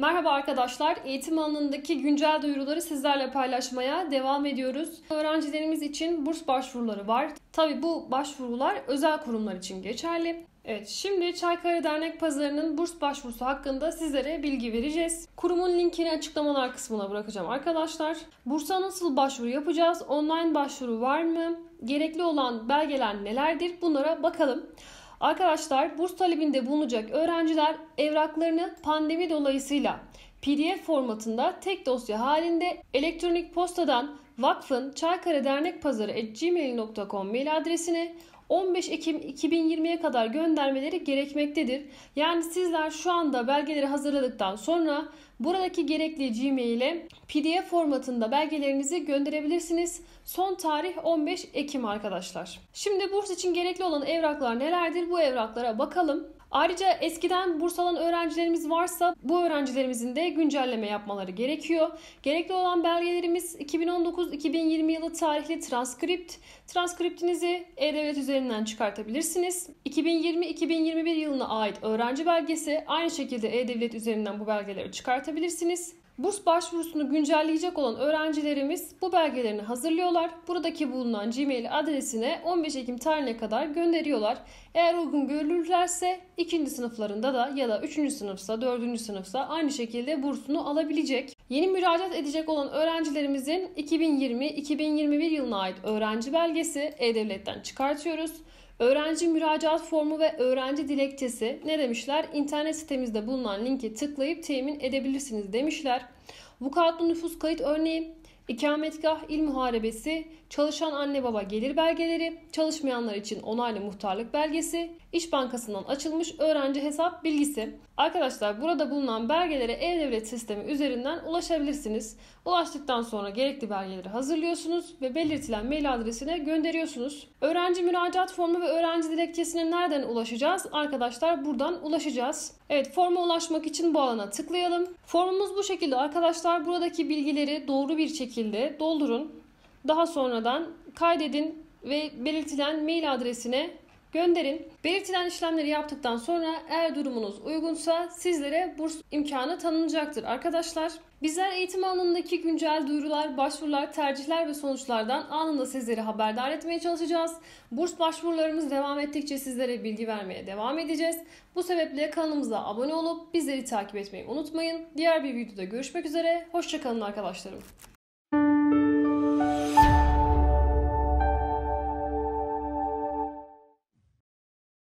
Merhaba arkadaşlar. Eğitim alanındaki güncel duyuruları sizlerle paylaşmaya devam ediyoruz. Öğrencilerimiz için burs başvuruları var. Tabi bu başvurular özel kurumlar için geçerli. Evet, şimdi Çaykaya Dernek Pazarı'nın burs başvurusu hakkında sizlere bilgi vereceğiz. Kurumun linkini açıklamalar kısmına bırakacağım arkadaşlar. Bursa nasıl başvuru yapacağız? Online başvuru var mı? Gerekli olan belgeler nelerdir? Bunlara bakalım. Arkadaşlar burs talebinde bulunacak öğrenciler evraklarını pandemi dolayısıyla PDF formatında tek dosya halinde elektronik postadan vakfın çaykara dernek pazarı gmail.com mail adresine 15 Ekim 2020'ye kadar göndermeleri gerekmektedir. Yani sizler şu anda belgeleri hazırladıktan sonra buradaki gerekli Gmail'e PDF formatında belgelerinizi gönderebilirsiniz. Son tarih 15 Ekim arkadaşlar. Şimdi burs için gerekli olan evraklar nelerdir? Bu evraklara bakalım. Ayrıca eskiden burs alan öğrencilerimiz varsa bu öğrencilerimizin de güncelleme yapmaları gerekiyor. Gerekli olan belgelerimiz 2019-2020 yılı tarihli transkript. Transkriptinizi e-devlet üzerinden çıkartabilirsiniz. 2020-2021 yılına ait öğrenci belgesi aynı şekilde e-devlet üzerinden bu belgeleri çıkartabilirsiniz. Burs başvurusunu güncelleyecek olan öğrencilerimiz bu belgelerini hazırlıyorlar. Buradaki bulunan Gmail adresine 15 Ekim tarihine kadar gönderiyorlar. Eğer uygun görülürlerse 2. sınıflarında da ya da 3. sınıfsa 4. sınıfsa aynı şekilde bursunu alabilecek. Yeni müracaat edecek olan öğrencilerimizin 2020-2021 yılına ait öğrenci belgesi E-Devlet'ten çıkartıyoruz. Öğrenci müracaat formu ve öğrenci dilekçesi ne demişler? İnternet sitemizde bulunan linki tıklayıp temin edebilirsiniz demişler. Vukuatlı nüfus kayıt örneği İkametgah il muharebesi, çalışan anne baba gelir belgeleri, çalışmayanlar için onaylı muhtarlık belgesi, İş Bankası'ndan açılmış öğrenci hesap bilgisi. Arkadaşlar burada bulunan belgelere e-devlet sistemi üzerinden ulaşabilirsiniz. Ulaştıktan sonra gerekli belgeleri hazırlıyorsunuz ve belirtilen mail adresine gönderiyorsunuz. Öğrenci müracaat formu ve öğrenci dilekçesine nereden ulaşacağız? Arkadaşlar buradan ulaşacağız. Evet forma ulaşmak için bu alana tıklayalım. Formumuz bu şekilde arkadaşlar. Buradaki bilgileri doğru bir şekilde şekilde doldurun. Daha sonradan kaydedin ve belirtilen mail adresine gönderin. Belirtilen işlemleri yaptıktan sonra eğer durumunuz uygunsa sizlere burs imkanı tanınacaktır arkadaşlar. Bizler eğitim alanındaki güncel duyurular, başvurular, tercihler ve sonuçlardan anında sizleri haberdar etmeye çalışacağız. Burs başvurularımız devam ettikçe sizlere bilgi vermeye devam edeceğiz. Bu sebeple kanalımıza abone olup bizleri takip etmeyi unutmayın. Diğer bir videoda görüşmek üzere. Hoşçakalın arkadaşlarım.